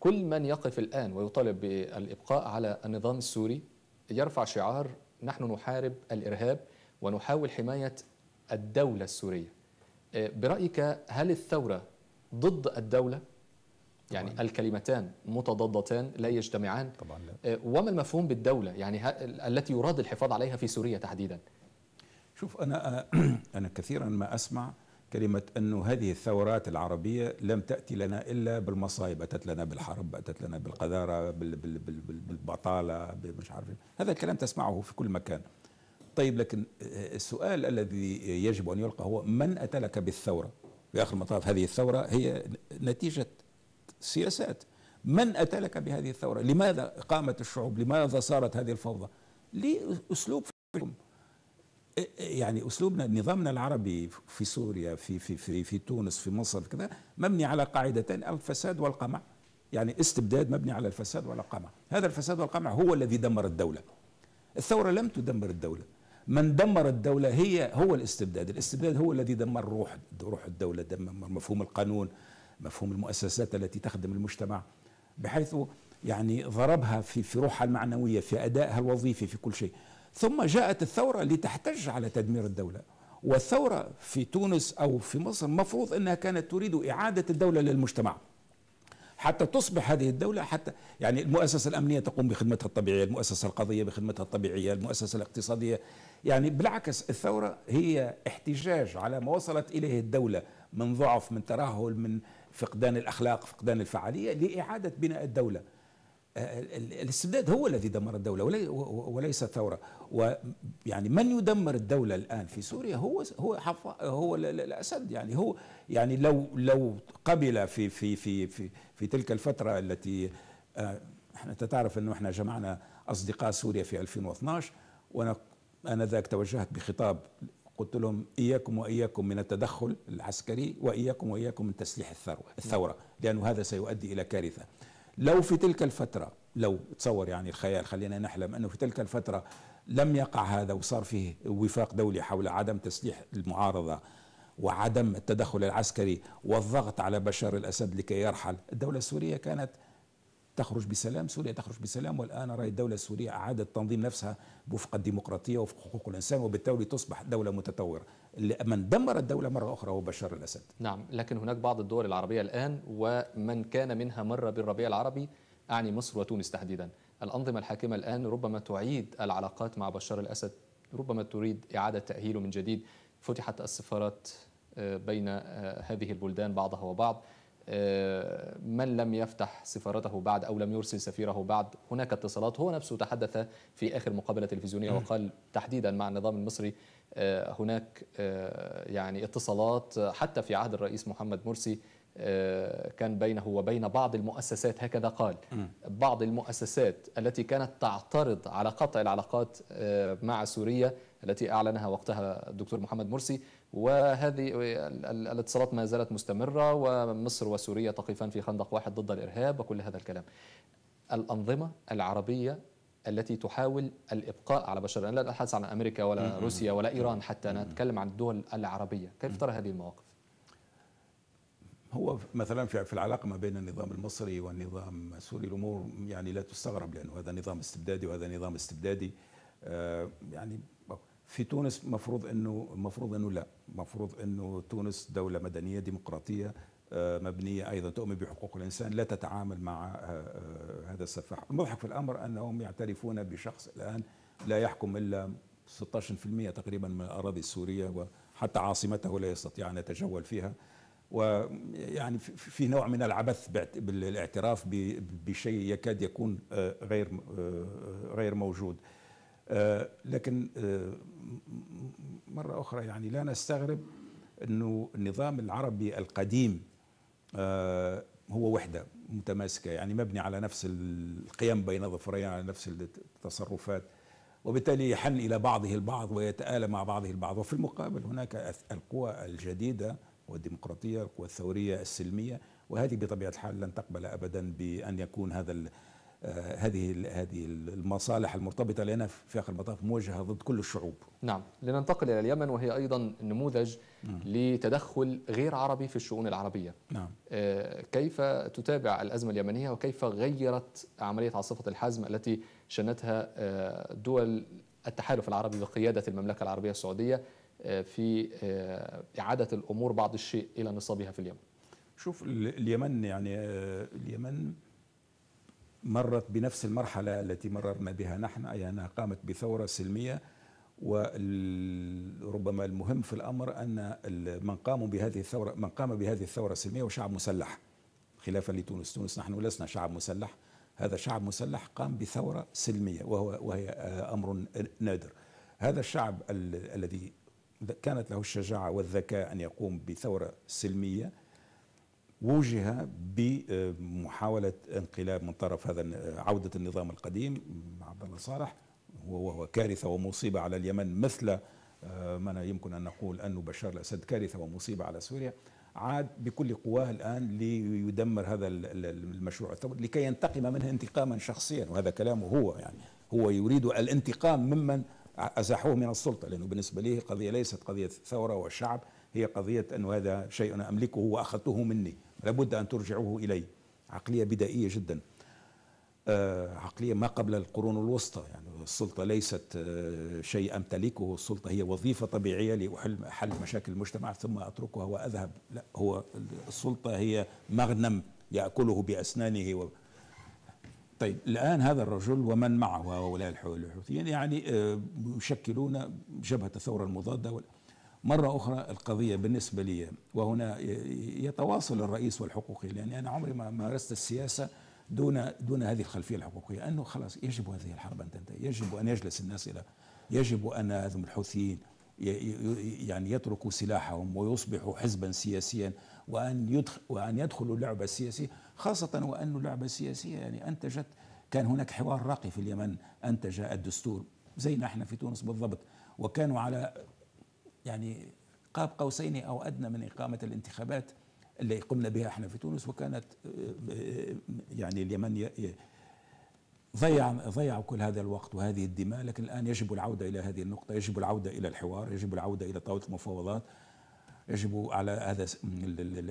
كل من يقف الآن ويطالب بالإبقاء على النظام السوري يرفع شعار نحن نحارب الإرهاب ونحاول حماية الدولة السورية آه، برأيك هل الثورة ضد الدولة؟ يعني طبعاً. الكلمتان متضادتان لا يجتمعان طبعا لا. آه، وما المفهوم بالدولة يعني التي يراد الحفاظ عليها في سوريا تحديدا؟ شوف أنا (clears throat) أنا كثيرا ما أسمع كلمة أنه هذه الثورات العربية لم تأتي لنا إلا بالمصائب أتت لنا بالحرب أتت لنا بالقذارة بال بال بال بالبطالة مش عارف إيه. هذا الكلام تسمعه في كل مكان طيب لكن آه، السؤال الذي يجب أن يلقى هو من أتى لك بالثورة في آخر المطاف هذه الثورة هي نتيجة سياسات من أتى لك بهذه الثورة لماذا قامت الشعوب لماذا صارت هذه الفوضى لأسلوب في يعني اسلوبنا نظامنا العربي في سوريا في في في, في تونس في مصر كذا مبني على قاعدتين الفساد والقمع يعني استبداد مبني على الفساد والقمع هذا الفساد والقمع هو الذي دمر الدوله الثوره لم تدمر الدوله من دمر الدولة هي هو الاستبداد الاستبداد هو الذي دمر روح روح الدولة دمر مفهوم القانون مفهوم المؤسسات التي تخدم المجتمع بحيث يعني ضربها في في روحها المعنوية في أدائها الوظيفي في كل شيء ثم جاءت الثورة لتحتج على تدمير الدولة والثورة في تونس أو في مصر مفروض أنها كانت تريد إعادة الدولة للمجتمع حتى تصبح هذه الدولة حتى يعني المؤسسة الأمنية تقوم بخدمتها الطبيعية المؤسسة القضية بخدمتها الطبيعية المؤسسة الاقتصادية يعني بالعكس الثورة هي احتجاج على ما وصلت إليه الدولة من ضعف من ترهل من فقدان الأخلاق فقدان الفعالية لإعادة بناء الدولة الاستبداد هو الذي دمر الدولة وليس ثورة ويعني من يدمر الدولة الآن في سوريا هو هو هو الأسد يعني هو يعني لو لو قبل في في في في, في تلك الفترة التي آه، احنا تعرف انه احنا جمعنا اصدقاء سوريا في 2012 وانا انا ذاك توجهت بخطاب قلت لهم اياكم واياكم من التدخل العسكري واياكم واياكم من تسليح الثروه الثوره لانه هذا سيؤدي الى كارثه لو في تلك الفترة لو تصور يعني الخيال خلينا نحلم أنه في تلك الفترة لم يقع هذا وصار فيه وفاق دولي حول عدم تسليح المعارضة وعدم التدخل العسكري والضغط على بشار الأسد لكي يرحل الدولة السورية كانت تخرج بسلام سوريا تخرج بسلام والآن رأي الدولة السورية أعادت تنظيم نفسها وفق الديمقراطية وفق حقوق الإنسان وبالتالي تصبح دولة متطورة من دمر الدولة مرة أخرى هو بشار الأسد نعم لكن هناك بعض الدول العربية الآن ومن كان منها مرة بالربيع العربي أعني مصر وتونس تحديدا الأنظمة الحاكمة الآن ربما تعيد العلاقات مع بشار الأسد ربما تريد إعادة تأهيله من جديد فتحت السفارات آه، بين آه، هذه البلدان بعضها وبعض آه، من لم يفتح سفارته بعد أو لم يرسل سفيره بعد هناك اتصالات هو نفسه تحدث في آخر مقابلة تلفزيونية وقال تحديدا مع النظام المصري آه، هناك آه، يعني اتصالات حتى في عهد الرئيس محمد مرسي كان بينه وبين بعض المؤسسات هكذا قال بعض المؤسسات التي كانت تعترض على قطع العلاقات مع سوريا التي أعلنها وقتها الدكتور محمد مرسي وهذه الاتصالات ما زالت مستمرة ومصر وسوريا تقفان في خندق واحد ضد الإرهاب وكل هذا الكلام الأنظمة العربية التي تحاول الابقاء على بشر انا لا اتحدث عن امريكا ولا روسيا ولا ايران حتى انا اتكلم عن الدول العربيه، كيف ترى هذه المواقف؟ هو مثلا في العلاقه ما بين النظام المصري والنظام السوري الامور يعني لا تستغرب لانه هذا نظام استبدادي وهذا نظام استبدادي آه، يعني في تونس مفروض انه مفروض انه لا مفروض انه تونس دوله مدنيه ديمقراطيه آه، مبنيه ايضا تؤمن بحقوق الانسان لا تتعامل مع آه، آه، هذا السفاح المضحك في الامر انهم يعترفون بشخص الان لا يحكم الا 16% تقريبا من الاراضي السوريه وحتى عاصمته لا يستطيع ان يتجول فيها ويعني في نوع من العبث بالاعتراف بشيء يكاد يكون غير غير موجود آه، لكن آه، مرة أخرى يعني لا نستغرب أنه النظام العربي القديم آه، هو وحدة متماسكة يعني مبني على نفس القيم بين ظفرين على نفس التصرفات وبالتالي يحن إلى بعضه البعض ويتآلى مع بعضه البعض وفي المقابل هناك القوى الجديدة والديمقراطية القوى الثورية السلمية وهذه بطبيعة الحال لن تقبل أبدا بأن يكون هذا آه، هذه هذه المصالح المرتبطه لنا في اخر المطاف موجهه ضد كل الشعوب. نعم، لننتقل الى اليمن وهي ايضا نموذج نعم. لتدخل غير عربي في الشؤون العربيه. نعم. آه، كيف تتابع الازمه اليمنيه وكيف غيرت عمليه عاصفه الحزم التي شنتها آه، دول التحالف العربي بقياده المملكه العربيه السعوديه في اعاده الامور بعض الشيء الى نصابها في اليمن؟ شوف اليمن يعني اليمن مرت بنفس المرحلة التي مررنا بها نحن أي أنها قامت بثورة سلمية وربما المهم في الأمر أن من قاموا بهذه الثورة من قام بهذه الثورة السلمية هو شعب مسلح خلافا لتونس تونس نحن لسنا شعب مسلح هذا شعب مسلح قام بثورة سلمية وهو وهي آه، أمر نادر هذا الشعب الذي كانت له الشجاعة والذكاء أن يقوم بثورة سلمية وجه بمحاولة انقلاب من طرف هذا عودة النظام القديم عبد الله صالح وهو كارثة ومصيبة على اليمن مثل آه، ما يمكن أن نقول أن بشار الأسد كارثة ومصيبة على سوريا عاد بكل قواه الآن ليدمر هذا المشروع الثوري لكي ينتقم منه انتقاما شخصيا وهذا كلامه هو يعني هو يريد الانتقام ممن أزاحوه من السلطة لأنه بالنسبة له قضية ليست قضية ثورة والشعب هي قضية أن هذا شيء أنا أملكه وأخذته مني لابد أن ترجعوه إليه عقلية بدائية جدا آه، عقلية ما قبل القرون الوسطى يعني السلطة ليست آه، شيء أمتلكه السلطة هي وظيفة طبيعية لأحل حل مشاكل المجتمع ثم أتركها وأذهب لا هو السلطة هي مغنم يأكله بأسنانه و... طيب الآن هذا الرجل ومن معه هؤلاء الحوثيين يعني آه، يشكلون جبهة الثورة المضادة وال... مرة أخرى القضية بالنسبة لي وهنا يتواصل الرئيس والحقوقي لأن أنا عمري ما مارست السياسة دون دون هذه الخلفية الحقوقية أنه خلاص يجب هذه الحرب أن تنتهي يجب أن يجلس الناس إلى يجب أن هذم الحوثيين يعني يتركوا سلاحهم ويصبحوا حزبا سياسيا وأن يدخل وأن يدخلوا اللعبة السياسية خاصة وأن اللعبة السياسية يعني أنتجت كان هناك حوار راقي في اليمن أنتج الدستور زي نحن في تونس بالضبط وكانوا على يعني قاب قوسين أو أدنى من إقامة الانتخابات اللي قمنا بها احنا في تونس وكانت آه، آه، يعني اليمن ضيع ضيع كل هذا الوقت وهذه الدماء لكن الان يجب العوده الى هذه النقطه يجب العوده الى الحوار يجب العوده الى طاوله المفاوضات يجب على هذا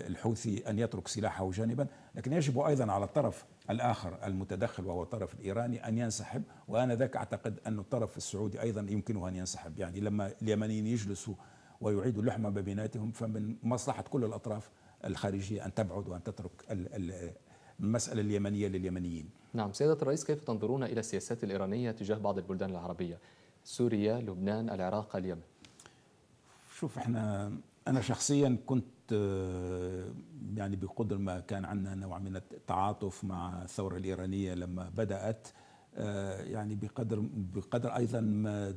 الحوثي ان يترك سلاحه جانبا لكن يجب ايضا على الطرف الآخر المتدخل وهو الطرف الإيراني أن ينسحب وأنا ذاك أعتقد أن الطرف السعودي أيضا يمكنه أن ينسحب يعني لما اليمنيين يجلسوا ويعيدوا اللحمة بيناتهم فمن مصلحة كل الأطراف الخارجية أن تبعد وأن تترك المسألة اليمنية لليمنيين نعم سيادة الرئيس كيف تنظرون إلى السياسات الإيرانية تجاه بعض البلدان العربية سوريا لبنان العراق اليمن شوف احنا أنا شخصيا كنت آه، يعني بقدر ما كان عندنا نوع من التعاطف مع الثورة الإيرانية لما بدأت آه، يعني بقدر بقدر ايضا ما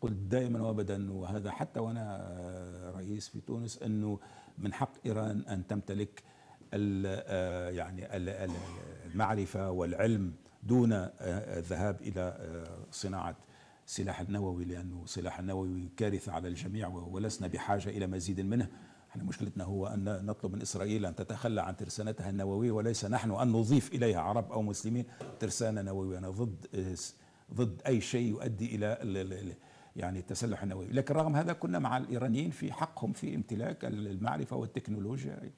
قلت دائما وابدا وهذا حتى وانا آه، رئيس في تونس انه من حق ايران ان تمتلك يعني المعرفه والعلم دون الذهاب الى صناعه السلاح النووي لأنه السلاح النووي كارثة على الجميع ولسنا بحاجة إلى مزيد منه احنا مشكلتنا هو أن نطلب من إسرائيل أن تتخلى عن ترسانتها النووية وليس نحن أن نضيف إليها عرب أو مسلمين ترسانة نووية أنا ضد ضد أي شيء يؤدي إلى يعني التسلح النووي لكن رغم هذا كنا مع الإيرانيين في حقهم في امتلاك المعرفة والتكنولوجيا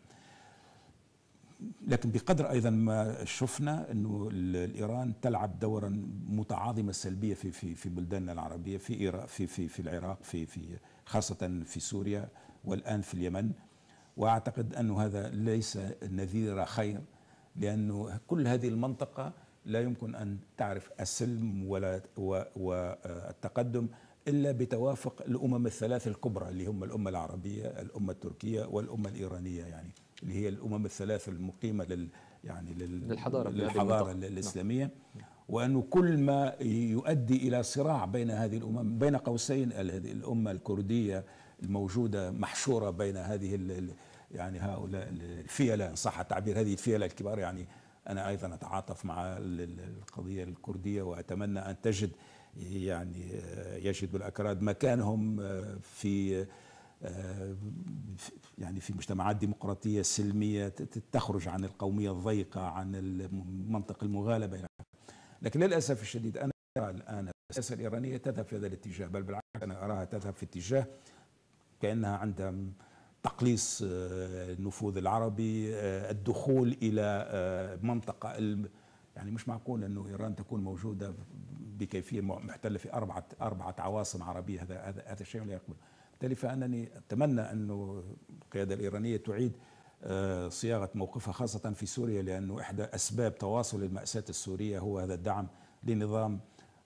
لكن بقدر ايضا ما شفنا انه ايران تلعب دورا متعاظمه سلبيه في في في بلداننا العربيه في في في في العراق في في خاصه في سوريا والان في اليمن واعتقد انه هذا ليس نذير خير لانه كل هذه المنطقه لا يمكن ان تعرف السلم ولا والتقدم الا بتوافق الامم الثلاث الكبرى اللي هم الامه العربيه، الامه التركيه والامه الايرانيه يعني. اللي هي الامم الثلاث المقيمه لل يعني لل للحضاره للحضاره نعم. الاسلاميه وانه كل ما يؤدي الى صراع بين هذه الامم بين قوسين هذه الامه الكرديه الموجوده محشوره بين هذه يعني هؤلاء الفيله ان صح التعبير هذه الفيله الكبار يعني انا ايضا اتعاطف مع القضيه الكرديه واتمنى ان تجد يعني يجد الاكراد مكانهم آه، في آه، يعني في مجتمعات ديمقراطية سلمية تخرج عن القومية الضيقة عن المنطق المغالبة لكن للأسف الشديد أنا أرى الآن السياسة الإيرانية تذهب في هذا الاتجاه بل بالعكس أنا أراها تذهب في اتجاه كأنها عندها تقليص آه، النفوذ العربي آه، الدخول إلى آه، منطقة يعني مش معقول أنه إيران تكون موجودة بكيفية محتلة في أربعة أربعة عواصم عربية هذا هذا هذا الشيء لا يقبل بالتالي فانني اتمنى انه القياده الايرانيه تعيد آه، صياغه موقفها خاصه في سوريا لانه احدى اسباب تواصل الماساه السوريه هو هذا الدعم لنظام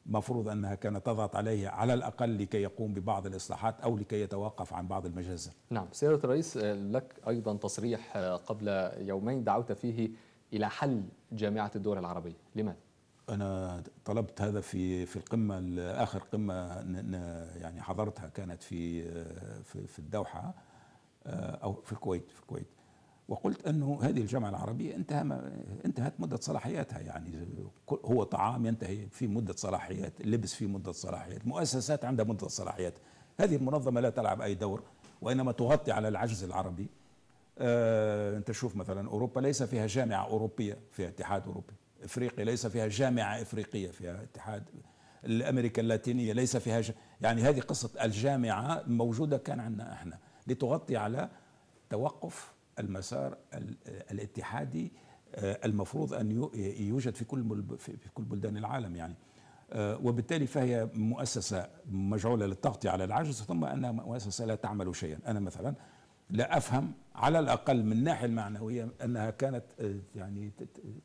مفروض انها كانت تضغط عليه على الاقل لكي يقوم ببعض الاصلاحات او لكي يتوقف عن بعض المجازر. نعم، سياده الرئيس آه، لك ايضا تصريح آه، قبل يومين دعوت فيه الى حل جامعه الدول العربيه، لماذا؟ انا طلبت هذا في في القمه اخر قمه يعني حضرتها كانت في في, في الدوحه آه، او في الكويت في الكويت وقلت انه هذه الجامعه العربيه انتهى انتهت مده صلاحياتها يعني هو طعام ينتهي في مده صلاحيات اللبس في مده صلاحيات مؤسسات عندها مده صلاحيات هذه المنظمه لا تلعب اي دور وانما تغطي على العجز العربي آه، انت شوف مثلا اوروبا ليس فيها جامعه اوروبيه فيها اتحاد اوروبي افريقيا ليس فيها جامعه افريقيه فيها اتحاد الامريكا اللاتينيه ليس فيها ج... يعني هذه قصه الجامعه موجوده كان عندنا احنا لتغطي على توقف المسار الاتحادي آه، المفروض ان يوجد في كل في كل بلدان العالم يعني آه، وبالتالي فهي مؤسسه مجعوله للتغطيه على العجز ثم انها مؤسسه لا تعمل شيئا انا مثلا لا افهم على الأقل من الناحية المعنوية أنها كانت آه، يعني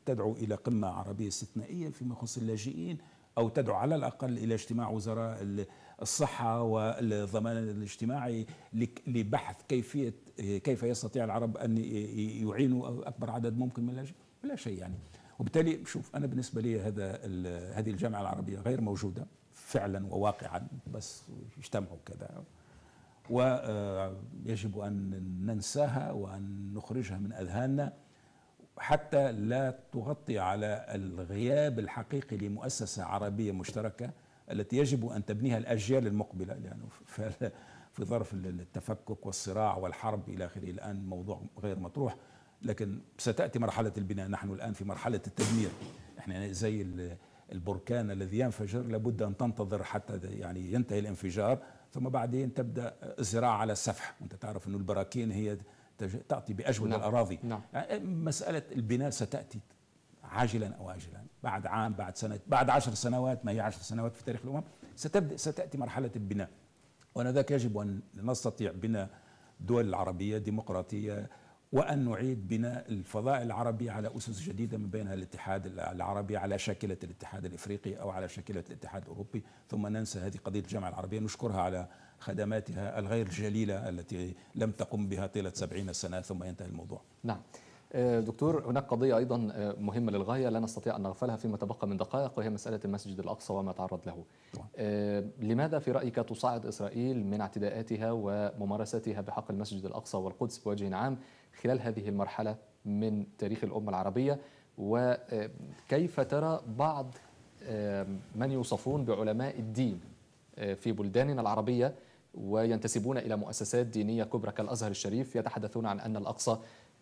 تدعو إلى قمة عربية استثنائية فيما يخص اللاجئين أو تدعو على الأقل إلى اجتماع وزراء الصحة والضمان الاجتماعي لبحث كيفية آه، كيف يستطيع العرب أن يعينوا أكبر عدد ممكن من اللاجئين لا شيء يعني وبالتالي شوف أنا بالنسبة لي هذا هذه الجامعة العربية غير موجودة فعلا وواقعا بس يجتمعوا كذا ويجب أن ننساها وأن نخرجها من أذهاننا حتى لا تغطي على الغياب الحقيقي لمؤسسة عربية مشتركة التي يجب أن تبنيها الأجيال المقبلة لأنه يعني في ظرف التفكك والصراع والحرب إلى آخره الآن موضوع غير مطروح لكن ستأتي مرحلة البناء نحن الآن في مرحلة التدمير احنا زي البركان الذي ينفجر لابد أن تنتظر حتى يعني ينتهي الانفجار ثم بعدين تبدأ الزراعة على السفح وانت تعرف أن البراكين هي تأتي بأجود نعم. الأراضي نعم. يعني مسألة البناء ستأتي عاجلا أو آجلا بعد عام بعد سنة بعد عشر سنوات ما هي عشر سنوات في تاريخ الأمم ستبدأ ستأتي مرحلة البناء وأنا ذاك يجب أن نستطيع بناء دول العربية ديمقراطية وأن نعيد بناء الفضاء العربي على أسس جديدة من بينها الاتحاد العربي على شاكلة الاتحاد الإفريقي أو على شاكلة الاتحاد الأوروبي ثم ننسى هذه قضية الجامعة العربية نشكرها على خدماتها الغير جليلة التي لم تقم بها طيلة سبعين سنة ثم ينتهي الموضوع نعم آه، دكتور هناك قضية أيضا آه، مهمة للغاية لا نستطيع أن نغفلها فيما تبقى من دقائق وهي مسألة المسجد الأقصى وما تعرض له طبعا. آه، لماذا في رأيك تصاعد إسرائيل من اعتداءاتها وممارستها بحق المسجد الأقصى والقدس بوجه عام خلال هذه المرحلة من تاريخ الأمة العربية وكيف ترى بعض من يوصفون بعلماء الدين آه، في بلداننا العربية وينتسبون إلى مؤسسات دينية كبرى كالأزهر الشريف يتحدثون عن أن الأقصى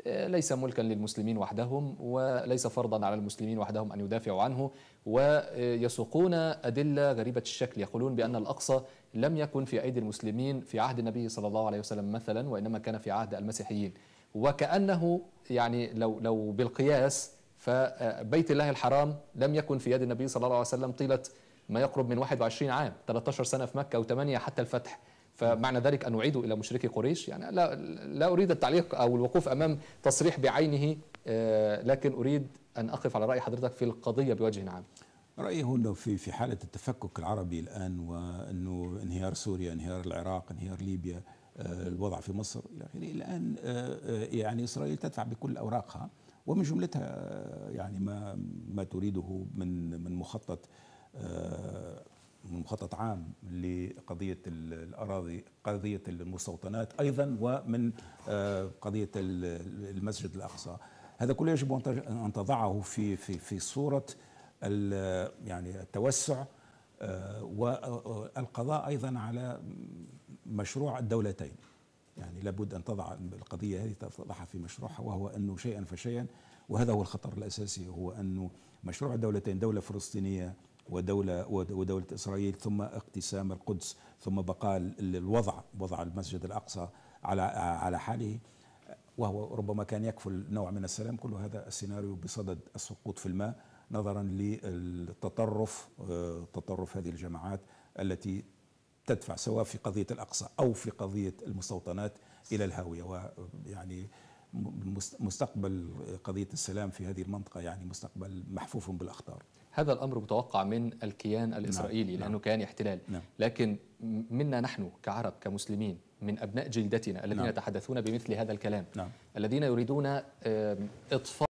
آه، ليس ملكا للمسلمين وحدهم وليس فرضا على المسلمين وحدهم أن يدافعوا عنه ويسوقون أدلة غريبة الشكل يقولون بأن الأقصى لم يكن في أيدي المسلمين في عهد النبي صلى الله عليه وسلم مثلا وإنما كان في عهد المسيحيين وكأنه يعني لو لو بالقياس فبيت الله الحرام لم يكن في يد النبي صلى الله عليه وسلم طيلة ما يقرب من 21 عام 13 سنة في مكة و8 حتى الفتح فمعنى ذلك أن نعيده إلى مشركي قريش يعني لا, لا أريد التعليق أو الوقوف أمام تصريح بعينه آه، لكن أريد أن أقف على رأي حضرتك في القضية بوجه عام رأيي هنا في في حالة التفكك العربي الآن وأنه انهيار سوريا انهيار العراق انهيار ليبيا آه، الوضع في مصر الى اخره الان آه، آه، يعني اسرائيل تدفع بكل اوراقها ومن جملتها يعني ما ما تريده من من مخطط من مخطط عام لقضيه الاراضي قضيه المستوطنات ايضا ومن قضيه المسجد الاقصى هذا كله يجب ان تضعه في في في صوره يعني التوسع والقضاء ايضا على مشروع الدولتين يعني لابد أن تضع القضية هذه تضعها في مشروعها وهو أنه شيئا فشيئا وهذا هو الخطر الأساسي هو أنه مشروع الدولتين دولة فلسطينية ودولة ودولة إسرائيل ثم اقتسام القدس ثم بقاء الوضع وضع المسجد الأقصى على على حاله وهو ربما كان يكفل نوع من السلام كل هذا السيناريو بصدد السقوط في الماء نظرا للتطرف آه، تطرف هذه الجماعات التي تدفع سواء في قضية الأقصى أو في قضية المستوطنات إلى الهاوية ويعني مستقبل قضية السلام في هذه المنطقة يعني مستقبل محفوف بالأخطار هذا الأمر متوقع من الكيان نعم، الإسرائيلي نعم. لأنه نعم. كيان احتلال نعم. لكن منا نحن كعرب كمسلمين من أبناء جلدتنا الذين نعم. يتحدثون بمثل هذا الكلام نعم. الذين يريدون إطفاء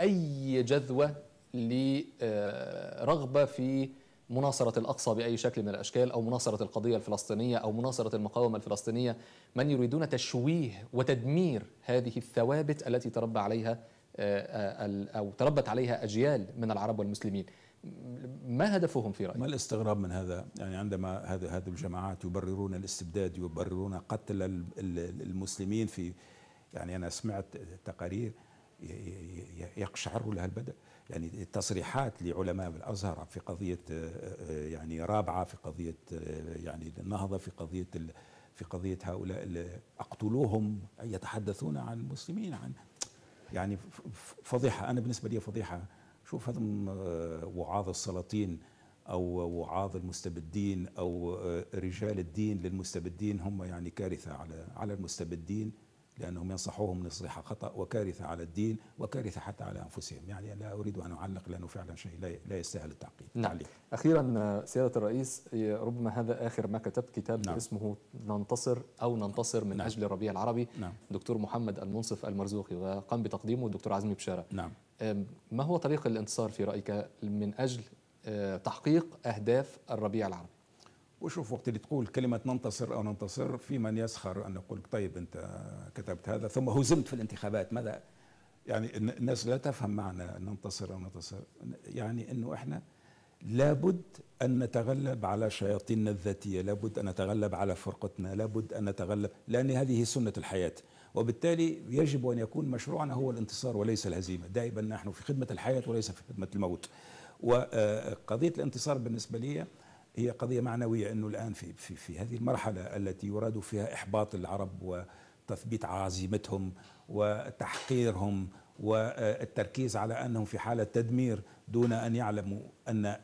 أي جذوة لرغبة آه، في مناصرة الأقصى بأي شكل من الأشكال أو مناصرة القضية الفلسطينية أو مناصرة المقاومة الفلسطينية من يريدون تشويه وتدمير هذه الثوابت التي تربى عليها آه، آه، أو تربت عليها أجيال من العرب والمسلمين ما هدفهم في رأيك؟ ما الاستغراب من هذا؟ يعني عندما هذه الجماعات يبررون الاستبداد يبررون قتل المسلمين في يعني أنا سمعت تقارير يقشعر لها البدن يعني التصريحات لعلماء الازهر في قضيه آه، آه، يعني رابعه في قضيه آه، يعني النهضه في قضيه في قضيه هؤلاء اقتلوهم يتحدثون عن المسلمين عن يعني فضيحه انا بالنسبه لي فضيحه شوف هذا وعاظ السلاطين او وعاظ المستبدين او رجال الدين للمستبدين هم يعني كارثه على على المستبدين لأنهم ينصحوهم نصيحة خطأ وكارثة على الدين وكارثة حتى على أنفسهم يعني لا أريد أن أعلق لأنه فعلا شيء لا يستاهل التعقيد نعم. تعليق. أخيرا سيادة الرئيس ربما هذا آخر ما كتبت كتاب نعم. اسمه ننتصر أو ننتصر من نعم. أجل الربيع العربي نعم. دكتور محمد المنصف المرزوقي وقام بتقديمه الدكتور عزمي بشارة نعم. ما هو طريق الانتصار في رأيك من أجل آه، تحقيق أهداف الربيع العربي وشوف وقت اللي تقول كلمة ننتصر أو ننتصر في من يسخر أن يقول طيب أنت كتبت هذا ثم هزمت في الانتخابات ماذا يعني الناس لا تفهم معنى ننتصر أو ننتصر يعني أنه إحنا لابد أن نتغلب على شياطيننا الذاتية لابد أن نتغلب على فرقتنا لابد أن نتغلب لأن هذه سنة الحياة وبالتالي يجب أن يكون مشروعنا هو الانتصار وليس الهزيمة دائما نحن في خدمة الحياة وليس في خدمة الموت وقضية الانتصار بالنسبة لي هي قضية معنوية أنه الآن في, في, في هذه المرحلة التي يراد فيها إحباط العرب وتثبيت عزيمتهم وتحقيرهم والتركيز على أنهم في حالة تدمير دون أن يعلموا أن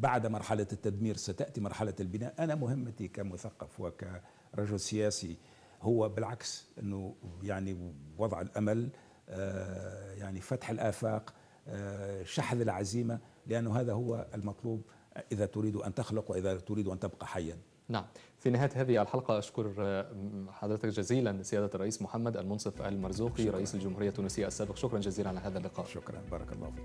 بعد مرحلة التدمير ستأتي مرحلة البناء أنا مهمتي كمثقف وكرجل سياسي هو بالعكس أنه يعني وضع الأمل آه، يعني فتح الآفاق آه، شحذ العزيمة لأنه هذا هو المطلوب إذا تريد أن تخلق وإذا تريد أن تبقى حيا نعم في نهاية هذه الحلقة أشكر آه، حضرتك جزيلا سيادة الرئيس محمد المنصف المرزوقي شكرا. رئيس الجمهورية التونسية السابق شكرا جزيلا على هذا اللقاء شكرا بارك الله فيك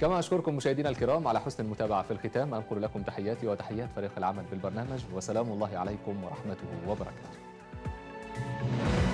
كما أشكركم مشاهدينا الكرام على حسن المتابعة في الختام أنقل لكم تحياتي وتحيات فريق العمل بالبرنامج وسلام الله عليكم ورحمته وبركاته